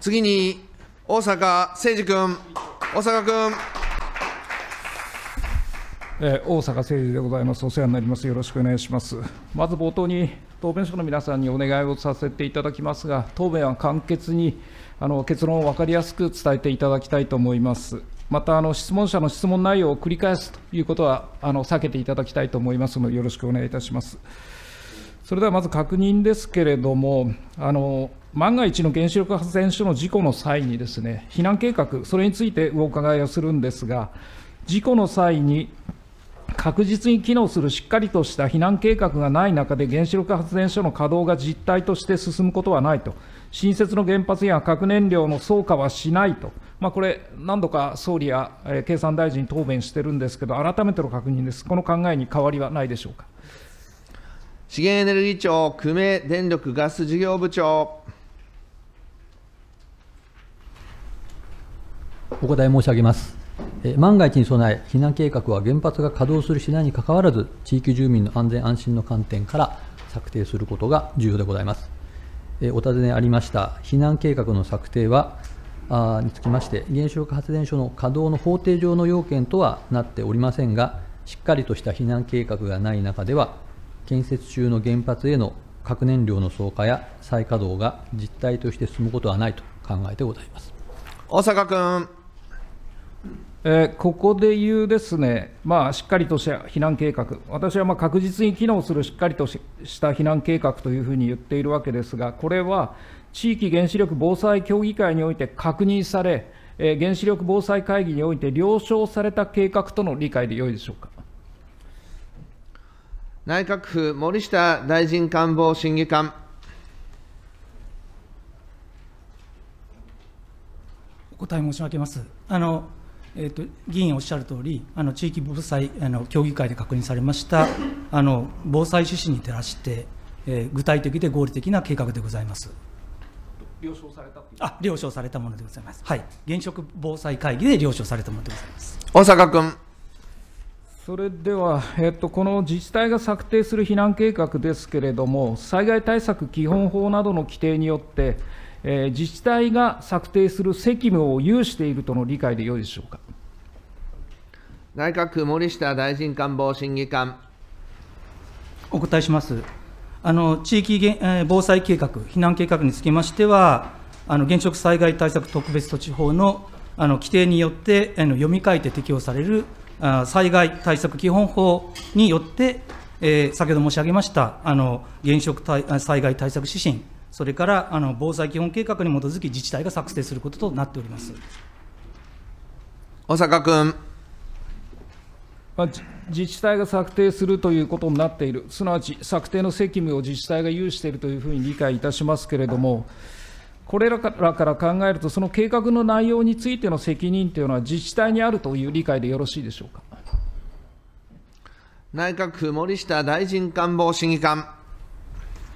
次に、大阪誠司君、大阪君。えー、大阪誠司でございます。お世話になります。よろしくお願いします。まず冒頭に、答弁書の皆さんにお願いをさせていただきますが、答弁は簡潔に、あの結論を分かりやすく伝えていただきたいと思います。またあの質問者の質問内容を繰り返すということはあの避けていただきたいと思いますので、よろしくお願いいたします。それではまず確認ですけれども、あの万が一の原子力発電所の事故の際にですね、避難計画、それについてお伺いをするんですが、事故の際に確実に機能するしっかりとした避難計画がない中で、原子力発電所の稼働が実態として進むことはないと、新設の原発や核燃料の総加はしないと、まあ、これ、何度か総理や経産大臣、答弁してるんですけど、改めての確認です、この考えに変わりはないでしょうか。資源エネルギー庁久米電力ガス事業部長お答え申し上げます。万が一に備え、避難計画は原発が稼働するしないにかかわらず、地域住民の安全安心の観点から策定することが重要でございます。お尋ねありました避難計画の策定はにつきまして、原子力発電所の稼働の法定上の要件とはなっておりませんが、しっかりとした避難計画がない中では、建設中の原発への核燃料の増加や再稼働が実態として進むことはないと考えてございます。大阪君えー、ここで言うですね、まあ、しっかりとした避難計画、私はま確実に機能するしっかりとした避難計画というふうに言っているわけですが、これは地域原子力防災協議会において確認され、えー、原子力防災会議において了承された計画との理解でよいでしょうか。内閣府森下大臣官房審議官。お答え申し上げます。あのえーと、議員おっしゃる通りあり地域防災あの協議会で確認されましたあの防災指針に照らして、えー、具体的で合理的な計画でございます了承されたあ了承されたものでございますはい現職防災会議で了承されたものでございます大阪君それでは、えっと、この自治体が策定する避難計画ですけれども、災害対策基本法などの規定によって、えー、自治体が策定する責務を有しているとの理解でよいでしょうか内閣府森下大臣官房審議官。お答えします。あの地域、えー、防災計画、避難計画につきましては、あの現職災害対策特別措置法のあの規定によってあの読み替えて適用される災害対策基本法によって、えー、先ほど申し上げましたあの原子力災害対策指針、それからあの防災基本計画に基づき自治体が作成することとなっております小坂君。まあ、自治体が策定するということになっている、すなわち策定の責務を自治体が有しているというふうに理解いたしますけれども、これらから考えると、その計画の内容についての責任というのは自治体にあるという理解でよろしいでしょうか内閣府、森下大臣官房審議官。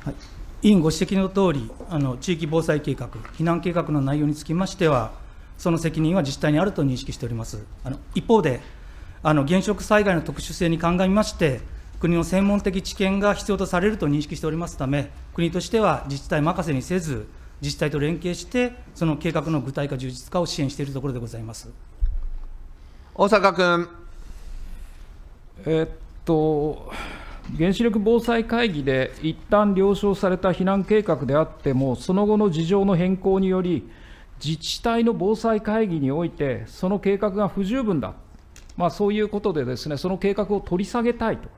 はい委員ご指摘の通り、あの地域防災計画、避難計画の内容につきましては、その責任は自治体にあると認識しております。あの一方で、あの現職災害の特殊性に鑑みまして、国の専門的知見が必要とされると認識しておりますため、国としては自治体任せにせず、自治体と連携して、その計画の具体化、充実化を支援しているところでございます大阪君。えっと原子力防災会議で一旦了承された避難計画であっても、その後の事情の変更により、自治体の防災会議において、その計画が不十分だ、まあ、そういうことで、ですねその計画を取り下げたいと、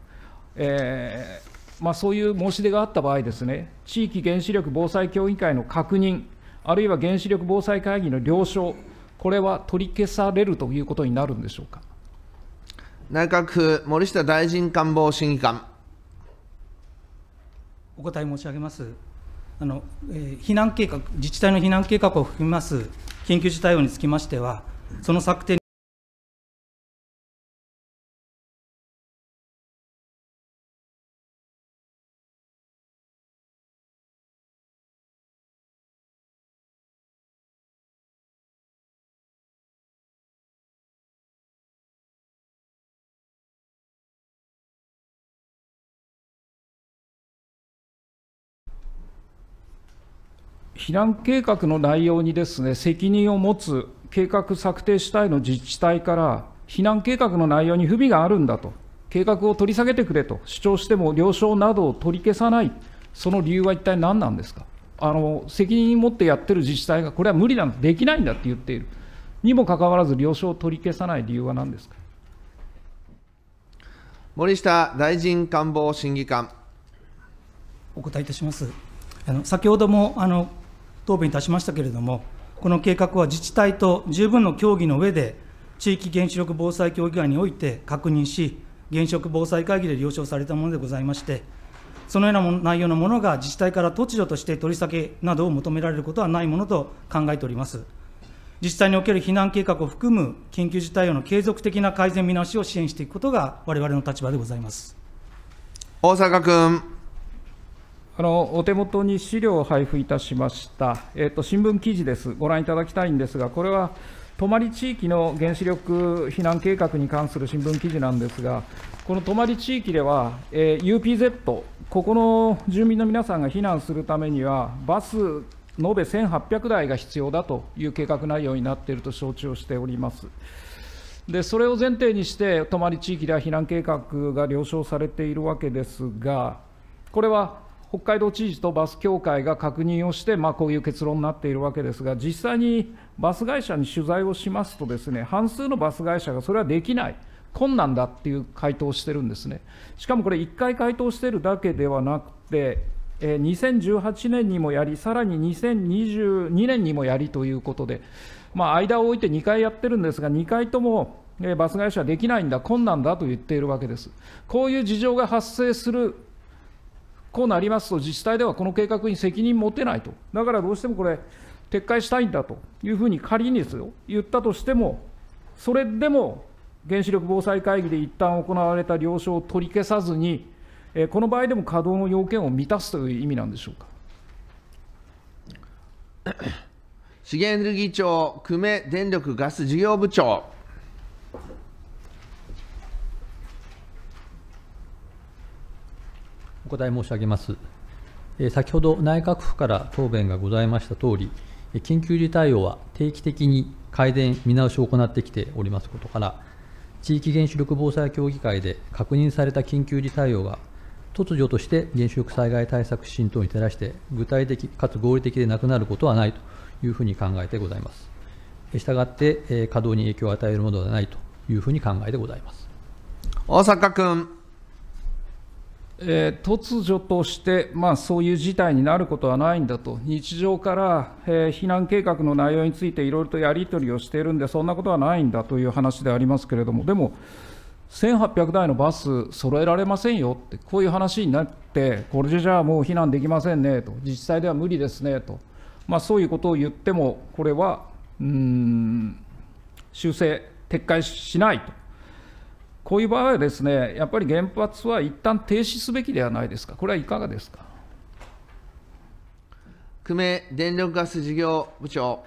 えーまあ、そういう申し出があった場合ですね、地域原子力防災協議会の確認、あるいは原子力防災会議の了承、これは取り消されるということになるんでしょうか内閣府、森下大臣官房審議官。お答え申し上げます。あのえー、避難計画、自治体の避難計画を含みます緊急事態用につきましては、その策定避難計画の内容にですね、責任を持つ計画策定主体の自治体から、避難計画の内容に不備があるんだと、計画を取り下げてくれと主張しても、了承などを取り消さない、その理由は一体何なんですか。あの責任持ってやってる自治体が、これは無理なんだ、できないんだって言っている、にもかかわらず、了承を取り消さない理由は何ですか森下大臣官房審議官。お答えいたします。あの先ほどもあの答弁いたしましたけれども、この計画は自治体と十分の協議の上で、地域原子力防災協議会において確認し、原子力防災会議で了承されたものでございまして、そのような内容のものが自治体から突如として取り下げなどを求められることはないものと考えております。自治体における避難計画を含む緊急事態への継続的な改善見直しを支援していくことが、われわれの立場でございます。大阪君。あのお手元に資料を配布いたしました、えーと、新聞記事です、ご覧いただきたいんですが、これは泊地域の原子力避難計画に関する新聞記事なんですが、この泊地域では、えー、UPZ、ここの住民の皆さんが避難するためには、バス延べ1800台が必要だという計画内容になっていると承知をしております。でそれを前提にして、泊地域では避難計画が了承されているわけですが、これは北海道知事とバス協会が確認をして、まあ、こういう結論になっているわけですが、実際にバス会社に取材をしますと、ですね半数のバス会社がそれはできない。困難だっていう回答をしてるんですね。しかもこれ、1回回答してるだけではなくて、2018年にもやり、さらに2022年にもやりということで、まあ、間を置いて2回やってるんですが、2回ともバス会社はできないんだ、困難だと言っているわけです。こういう事情が発生するこうなりますと、自治体ではこの計画に責任持てないと、だからどうしてもこれ、撤回したいんだというふうに仮にですよ、言ったとしても、それでも原子力防災会議で一旦行われた了承を取り消さずに、この場合でも稼働の要件を満たすという意味なんでしょうか。資源エネルギー庁、久米電力ガス事業部長。お答え申し上げます。先ほど内閣府から答弁がございましたとおり、緊急事態応は定期的に改善、見直しを行ってきておりますことから、地域原子力防災協議会で確認された緊急事態応が、突如として原子力災害対策指針等に照らして、具体的かつ合理的でなくなることはないというふうに考えてございます。したがって、稼働に影響を与えるものではないというふうに考えてございます。大阪君。えー、突如として、まあ、そういう事態になることはないんだと、日常から、えー、避難計画の内容についていろいろとやり取りをしているんで、そんなことはないんだという話でありますけれども、でも、1800台のバス揃えられませんよって、こういう話になって、これじゃあもう避難できませんねと、自治体では無理ですねと、まあ、そういうことを言っても、これは、うん、修正、撤回しないと。こういう場合はですね、やっぱり原発は一旦停止すべきではないですか、これはいかがですか。久米電力ガス事業部長。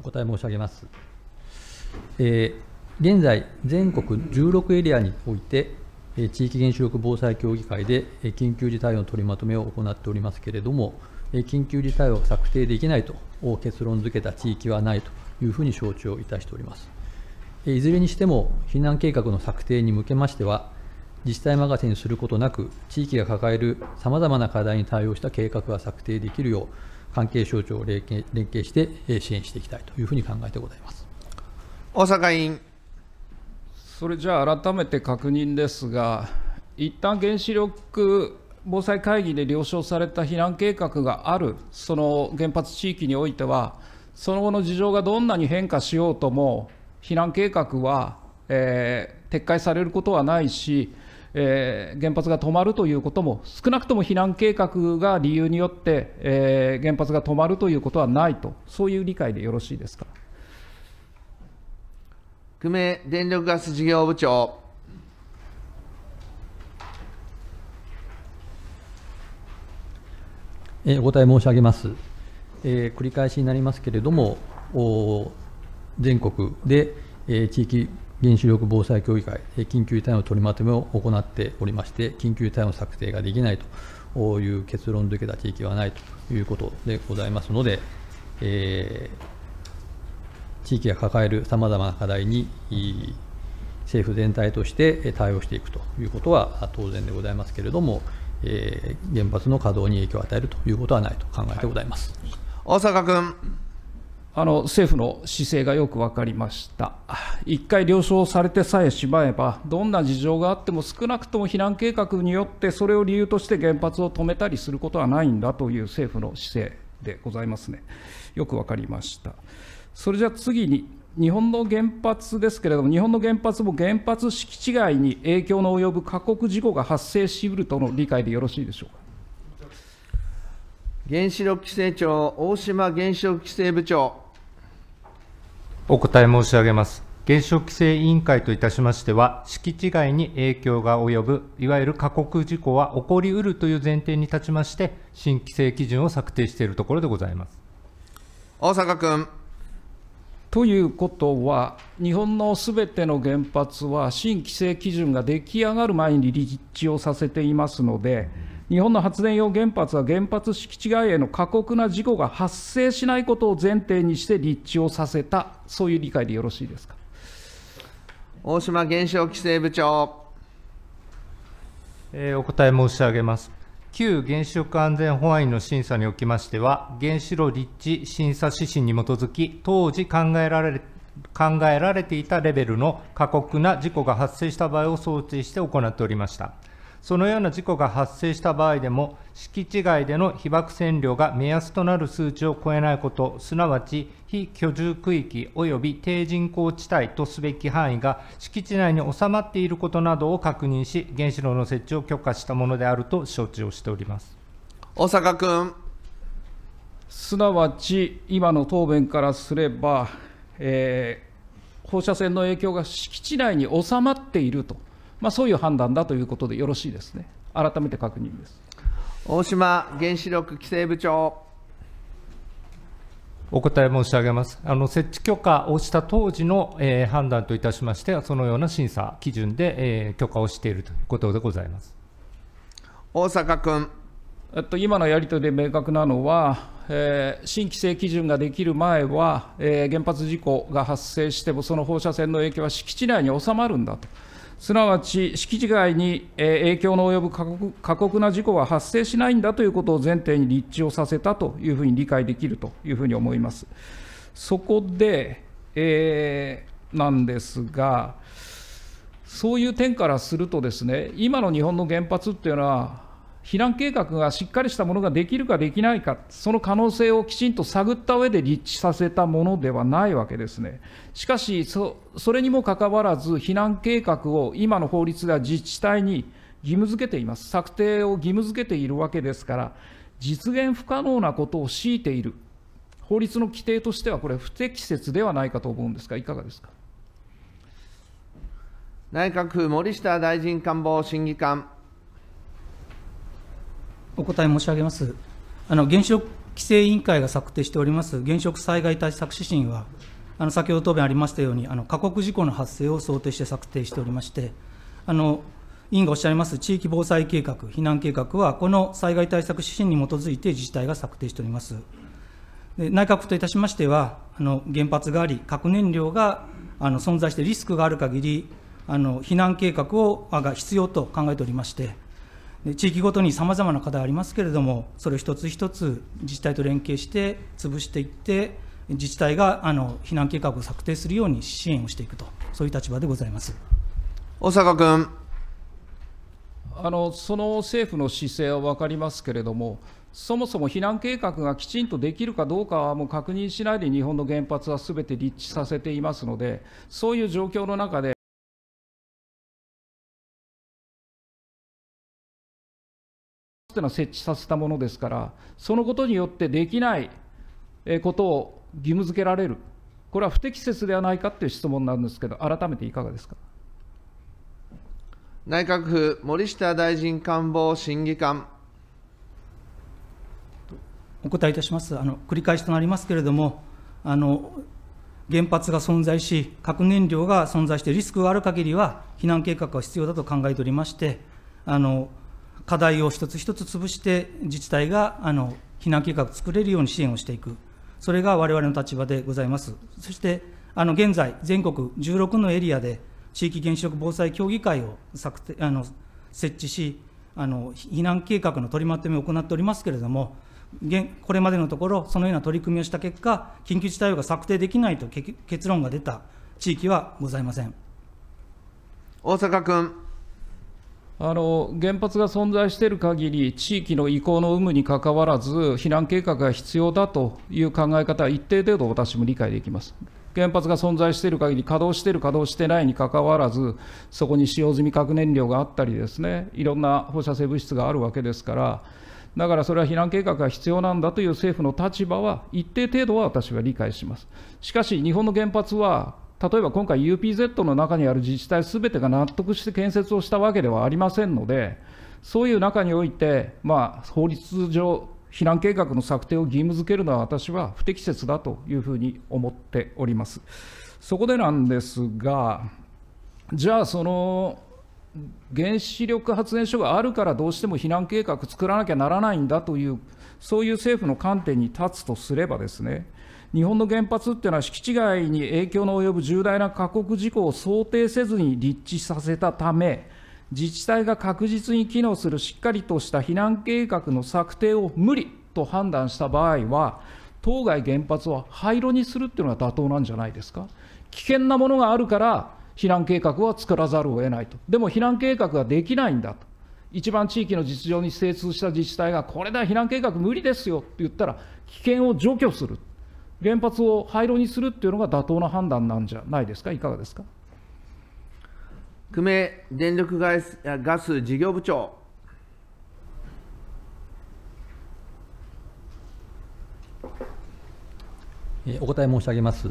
お答え申し上げます。えー、現在、全国16エリアにおいて、地域原子力防災協議会で緊急事態の取りまとめを行っておりますけれども、緊急事態を策定できないと結論付けた地域はないというふうに承知をいたしております。いずれにしても、避難計画の策定に向けましては、自治体任せにすることなく、地域が抱えるさまざまな課題に対応した計画が策定できるよう、関係省庁を連携して支援していきたいというふうに考えてございます大阪委員。それじゃあ、改めて確認ですが、一旦原子力防災会議で了承された避難計画がある、その原発地域においては、その後の事情がどんなに変化しようとも、避難計画は、えー、撤回されることはないし、えー、原発が止まるということも、少なくとも避難計画が理由によって、えー、原発が止まるということはないと、そういう理解でよろしいですか。久米電力ガス事業部長えお答え申し上げます。えー、繰り返しになりますけれども、全国で、えー、地域原子力防災協議会、えー、緊急事態の取りまとめを行っておりまして、緊急事態の策定ができないという結論づけた地域はないということでございますので、えー、地域が抱えるさまざまな課題に政府全体として対応していくということは当然でございますけれども、えー、原発の稼働に影響を与えるということはないと考えてございます、はい、大阪君あの政府の姿勢がよく分かりました、一回了承されてさえしまえば、どんな事情があっても少なくとも避難計画によって、それを理由として原発を止めたりすることはないんだという政府の姿勢でございますね、よく分かりました。それじゃ次に日本の原発ですけれども、日本の原発も原発敷地外に影響の及ぶ過酷事故が発生しうるとの理解でよろしいでしょうか原子力規制庁、大島原子力規制部長。お答え申し上げます。原子力規制委員会といたしましては、敷地外に影響が及ぶ、いわゆる過酷事故は起こりうるという前提に立ちまして、新規制基準を策定しているところでございます。大阪君。ということは、日本のすべての原発は新規制基準が出来上がる前に立地をさせていますので、日本の発電用原発は原発敷地外への過酷な事故が発生しないことを前提にして立地をさせた、そういう理解でよろしいですか大島原子力規制部長、えー、お答え申し上げます。旧原子力安全安院の審査におきましては、原子炉立地審査指針に基づき、当時考えられ考えられていたレベルの過酷な事故が発生した場合を想定して行っておりました。そのような事故が発生した場合でも、敷地外での被爆線量が目安となる数値を超えないこと、すなわち非居住区域及び低人口地帯とすべき範囲が敷地内に収まっていることなどを確認し、原子炉の設置を許可したものであると承知をしております大阪君。すなわち、今の答弁からすれば、えー、放射線の影響が敷地内に収まっていると。まあ、そういう判断だということでよろしいですね、改めて確認です大島原子力規制部長。お答え申し上げます。あの設置許可をした当時の、えー、判断といたしましては、そのような審査基準で、えー、許可をしているということでございます。大阪君。えっと、今のやり取りで明確なのは、えー、新規制基準ができる前は、えー、原発事故が発生しても、その放射線の影響は敷地内に収まるんだと。すなわち敷地外に影響の及ぶ過酷な事故は発生しないんだということを前提に立地をさせたというふうに理解できるというふうに思います。そこで、えー、なんですが、そういう点からするとですね、今の日本の原発っていうのは、避難計画がしっかりしたものができるかできないか、その可能性をきちんと探った上で立地させたものではないわけですね。しかし、そそれにもかかわらず、避難計画を今の法律が自治体に義務付けています。策定を義務付けているわけですから、実現不可能なことを強いている、法律の規定としては、これ、不適切ではないかと思うんですが、いかがですか。内閣府森下大臣官房審議官。お答え申し上げます。あの原子力規制委員会が策定しております原子力災害対策指針は、あの先ほど答弁ありましたように、あの過酷事故の発生を想定して策定しておりまして、あの委員がおっしゃいます地域防災計画、避難計画は、この災害対策指針に基づいて自治体が策定しております。で内閣府といたしましては、あの原発があり、核燃料があの存在してリスクがある限り、あの避難計画をが必要と考えておりまして、で地域ごとにさまざまな課題ありますけれどもそれを一つ一つ自治体と連携して潰していって自治体があの避難計画を策定するように支援をしていくとそういう立場でございます大阪君あのその政府の姿勢は分かりますけれどもそもそも避難計画がきちんとできるかどうかはもう確認しないで日本の原発はすべて立地させていますのでそういう状況の中でというのは設置させたものですから、そのことによってできないことを義務付けられる、これは不適切ではないかという質問なんですけど、改めていかがですか内閣府、森下大臣官房審議官。お答えいたしますあの繰り返しとなりますけれどもあの、原発が存在し、核燃料が存在して、リスクがある限りは、避難計画は必要だと考えておりまして、あの課題を一つ一つ潰して自治体があの避難計画を作れるように支援をしていく、それが我々の立場でございます。そしてあの現在、全国16のエリアで地域原子力防災協議会を策定あの設置しあの、避難計画の取りまとめを行っておりますけれども、これまでのところ、そのような取り組みをした結果、緊急事態が策定できないと結論が出た地域はございません。大阪君。あの原発が存在している限り、地域の移行の有無にかかわらず、避難計画が必要だという考え方は一定程度、私も理解できます。原発が存在している限り、稼働している、稼働してないにかかわらず、そこに使用済み核燃料があったりですね、いろんな放射性物質があるわけですから、だからそれは避難計画が必要なんだという政府の立場は、一定程度は私は理解します。しかし、日本の原発は例えば今回 UPZ の中にある自治体すべてが納得して建設をしたわけではありませんので、そういう中において、まあ、法律上、避難計画の策定を義務付けるのは私は不適切だというふうに思っております。そこでなんですが、じゃあ、その原子力発電所があるからどうしても避難計画作らなきゃならないんだという、そういう政府の観点に立つとすればですね、日本の原発っていうのは敷地外に影響の及ぶ重大な過酷事故を想定せずに立地させたため、自治体が確実に機能するしっかりとした避難計画の策定を無理と判断した場合は、当該原発は廃炉にするっていうのが妥当なんじゃないですか。危険なものがあるから、避難計画は作らざるを得ないと。でも避難計画ができないんだと。一番地域の実情に精通した自治体が、これだ、避難計画無理ですよって言ったら、危険を除去する。原発を廃炉にするっていうのが妥当な判断なんじゃないですか、いかがですか。久米電力ガスガス事業部長。お答え申し上げます。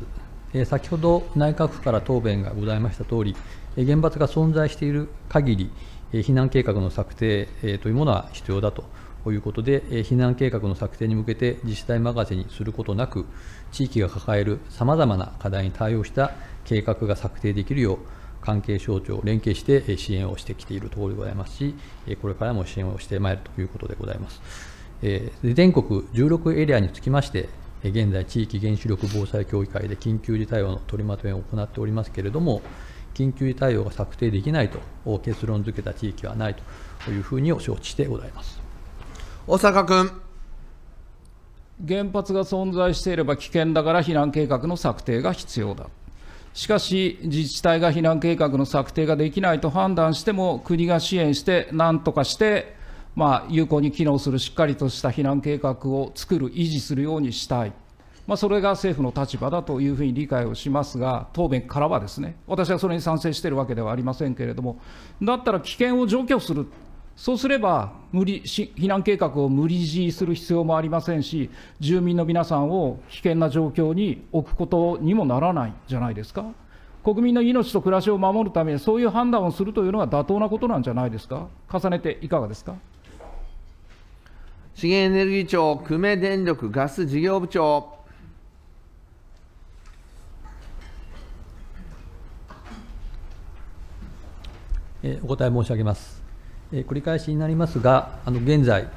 先ほど内閣府から答弁がございました通おり、原発が存在している限り、避難計画の策定というものは必要だとということで、避難計画の策定に向けて自治体任せにすることなく、地域が抱えるさまざまな課題に対応した計画が策定できるよう、関係省庁連携して支援をしてきているところでございますし、これからも支援をしてまいるということでございます。全国16エリアにつきまして、現在、地域原子力防災協議会で緊急事態応の取りまとめを行っておりますけれども、緊急事態応が策定できないと結論付けた地域はないというふうに承知してございます。小坂君。原発が存在していれば危険だから避難計画の策定が必要だ。しかし、自治体が避難計画の策定ができないと判断しても、国が支援して、なんとかして、まあ、有効に機能するしっかりとした避難計画を作る、維持するようにしたい、まあ、それが政府の立場だというふうに理解をしますが、答弁からはですね、私はそれに賛成しているわけではありませんけれども、だったら危険を除去するそうすれば無理し、避難計画を無理強いする必要もありませんし、住民の皆さんを危険な状況に置くことにもならないじゃないですか。国民の命と暮らしを守るため、そういう判断をするというのが妥当なことなんじゃないですか。重ねていかがですか。資源エネルギー庁、久米電力ガス事業部長。お答え申し上げます。え繰り返しになりますが、あの現在、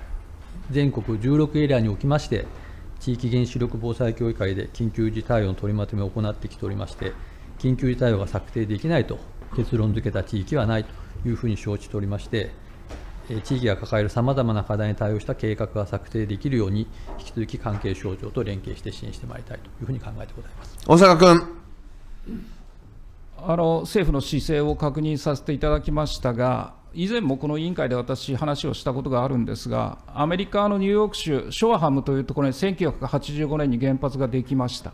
全国16エリアにおきまして、地域原子力防災協議会で緊急事態を取りまとめを行ってきておりまして、緊急事態が策定できないと結論付けた地域はないというふうに承知しておりまして、地域が抱えるさまざまな課題に対応した計画が策定できるように、引き続き関係省庁と連携して支援してまいりたいというふうに考えてございます。大阪君あの政府の姿勢を確認させていただきましたが、以前もこの委員会で私、話をしたことがあるんですが、アメリカのニューヨーク州、ショアハムというところに1985年に原発ができました。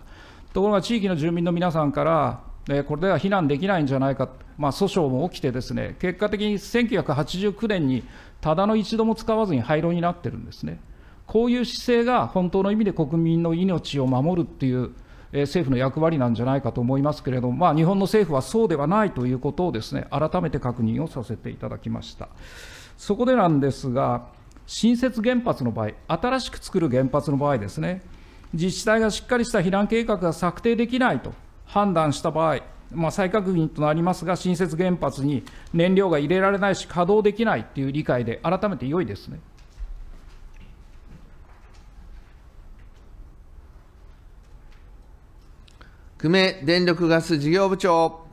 ところが地域の住民の皆さんから、えこれでは避難できないんじゃないか、まあ、訴訟も起きて、ですね結果的に1989年にただの一度も使わずに廃炉になってるんですね。こういう姿勢が本当の意味で国民の命を守るっていう政府の役割なんじゃないかと思いますけれども、まあ、日本の政府はそうではないということをですね、改めて確認をさせていただきました。そこでなんですが、新設原発の場合、新しく作る原発の場合ですね、自治体がしっかりした避難計画が策定できないと判断した場合、まあ、再確認となりますが、新設原発に燃料が入れられないし、稼働できないという理解で、改めて良いですね。久米電力ガス事業部長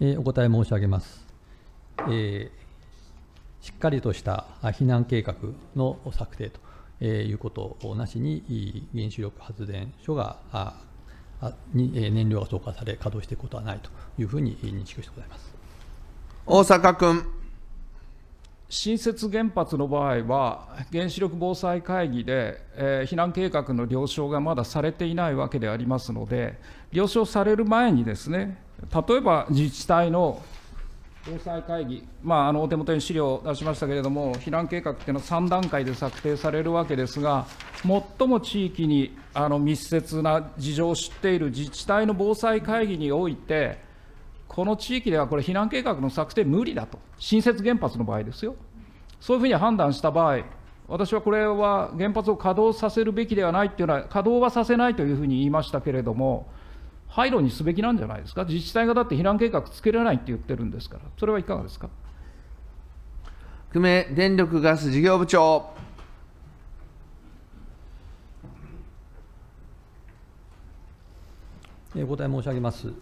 えお答え申し上げます、えー、しっかりとした避難計画の策定ということをなしに原子力発電所がに燃料が増加され稼働していくことはないというふうに認識してございます大阪君。新設原発の場合は、原子力防災会議で、えー、避難計画の了承がまだされていないわけでありますので、了承される前にですね、例えば自治体の防災会議、まあ、あのお手元に資料を出しましたけれども、避難計画っていうのは3段階で策定されるわけですが、最も地域にあの密接な事情を知っている自治体の防災会議において、この地域ではこれ、避難計画の策定無理だと、新設原発の場合ですよ、そういうふうに判断した場合、私はこれは原発を稼働させるべきではないというのは、稼働はさせないというふうに言いましたけれども、廃炉にすべきなんじゃないですか、自治体がだって避難計画作れないって言ってるんですから、それはいかがですか。久米電力ガス事業部長お答え申し上げます。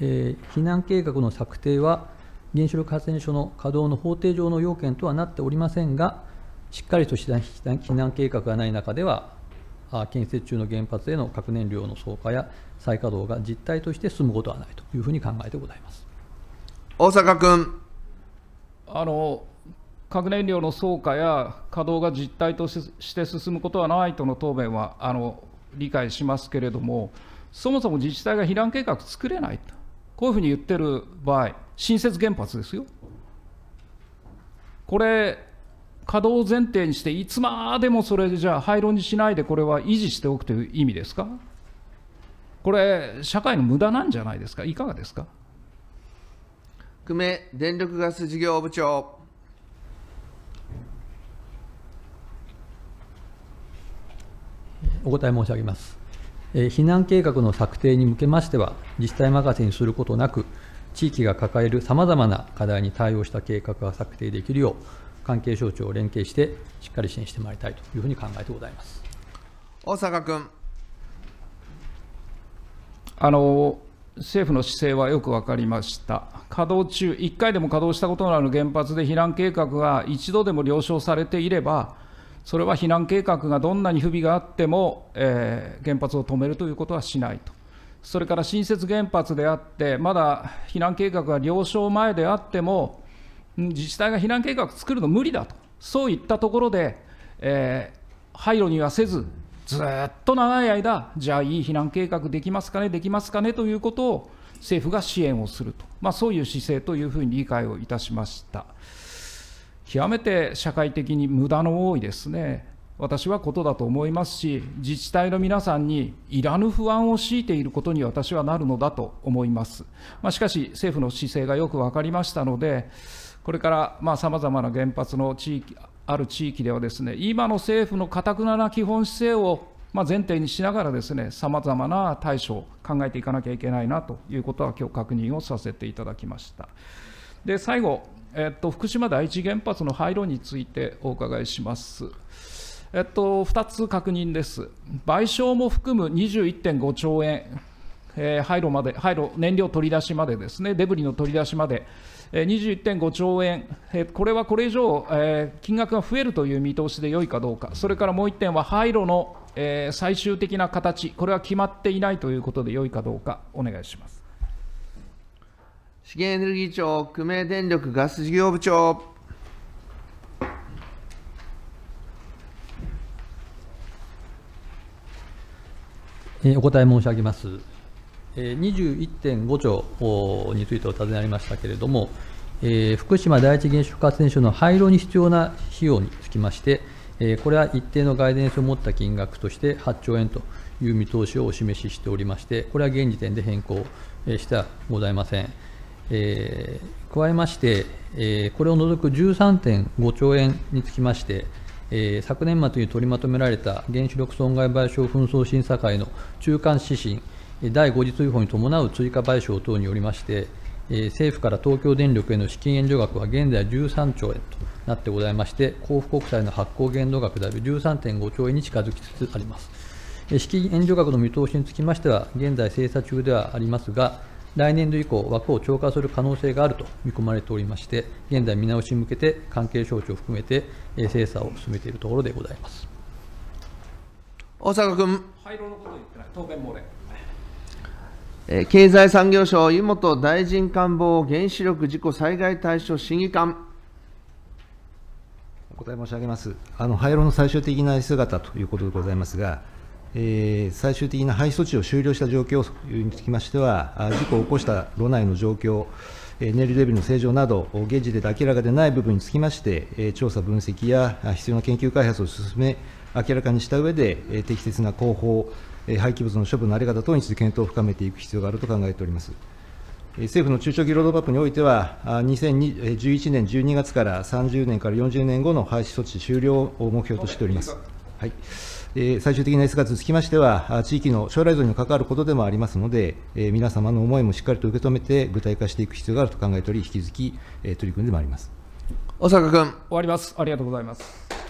えー、避難計画の策定は原子力発電所の稼働の法定上の要件とはなっておりませんが、しっかりとした避難計画がない中では、建設中の原発への核燃料の増加や再稼働が実態として進むことはないというふうに考えてございます大阪君あの核燃料の増加や稼働が実態として進むことはないとの答弁はあの理解しますけれども、そもそも自治体が避難計画作れないと。こういうふうに言ってる場合、新設原発ですよ。これ、稼働前提にして、いつまでもそれじゃあ、廃炉にしないで、これは維持しておくという意味ですかこれ、社会の無駄なんじゃないですか、いかがですか。久米電力ガス事業部長。お答え申し上げます。避難計画の策定に向けましては、自治体任せにすることなく、地域が抱えるさまざまな課題に対応した計画が策定できるよう、関係省庁を連携して、しっかり支援してまいりたいというふうに考えてございます大阪君。あの政府の姿勢はよく分かりました、稼働中、1回でも稼働したことのある原発で避難計画が一度でも了承されていれば、それは避難計画がどんなに不備があっても、えー、原発を止めるということはしないと、それから新設原発であって、まだ避難計画が了承前であっても、自治体が避難計画作るの無理だと、そういったところで、えー、廃炉にはせず、ずっと長い間、じゃあいい避難計画できますかね、できますかねということを政府が支援をすると、まあ、そういう姿勢というふうに理解をいたしました。極めて社会的に無駄の多いですね、私はことだと思いますし、自治体の皆さんにいらぬ不安を強いていることに私はなるのだと思います。まあ、しかし、政府の姿勢がよく分かりましたので、これからさまざまな原発の地域ある地域ではです、ね、今の政府のかたくなな基本姿勢をま前提にしながらですね、さまざまな対処を考えていかなきゃいけないなということは、今日確認をさせていただきました。で、最後、えっと、福島第一原発の廃炉についてお伺いします。えっと、2つ確認です。賠償も含む21.5兆円、えー、廃炉まで、廃炉、燃料取り出しまでですね、デブリの取り出しまで、えー、21.5兆円、えー、これはこれ以上、えー、金額が増えるという見通しで良いかどうか、それからもう1点は、廃炉の、えー、最終的な形、これは決まっていないということで良いかどうか、お願いします。資源エネルギー庁、久米電力ガス事業部長。お答え申し上げます。21.5兆についてお尋ねありましたけれども、福島第一原子力発電所の廃炉に必要な費用につきまして、これは一定のガイデンスを持った金額として8兆円という見通しをお示ししておりまして、これは現時点で変更してはございません。えー、加えまして、えー、これを除く13.5兆円につきまして、えー、昨年末に取りまとめられた原子力損害賠償紛争審査会の中間指針、第5次追放に伴う追加賠償等によりまして、えー、政府から東京電力への資金援助額は現在13兆円となってございまして、交付国債の発行限度額である13.5兆円に近づきつつあります。資金援助額の見通しにつきましては、現在精査中ではありますが、来年度以降、枠を超過する可能性があると見込まれておりまして、現在、見直しに向けて関係省庁を含めて精査を進めているところでございます。大坂君。廃炉のこと言ってない、答弁漏れ。経済産業省、湯本大臣官房原子力事故災害対処審議官。お答え申し上げます。あの廃炉の最終的な姿ということでございますが、最終的な廃止措置を終了した状況につきましては、事故を起こした炉内の状況、エネルギーレベルの正常など、現時点で明らかでない部分につきまして、調査、分析や必要な研究開発を進め、明らかにした上で、適切な広報、廃棄物の処分の在り方等について検討を深めていく必要があると考えております。政府の中長期ロードマップにおいては、2011年12月から30年から40年後の廃止措置終了を目標としております。はい最終的な S 活につきましては、地域の将来像に関わることでもありますので、皆様の思いもしっかりと受け止めて、具体化していく必要があると考えており、引き続き取り組んでまいります。小坂君終わりますありがとうございます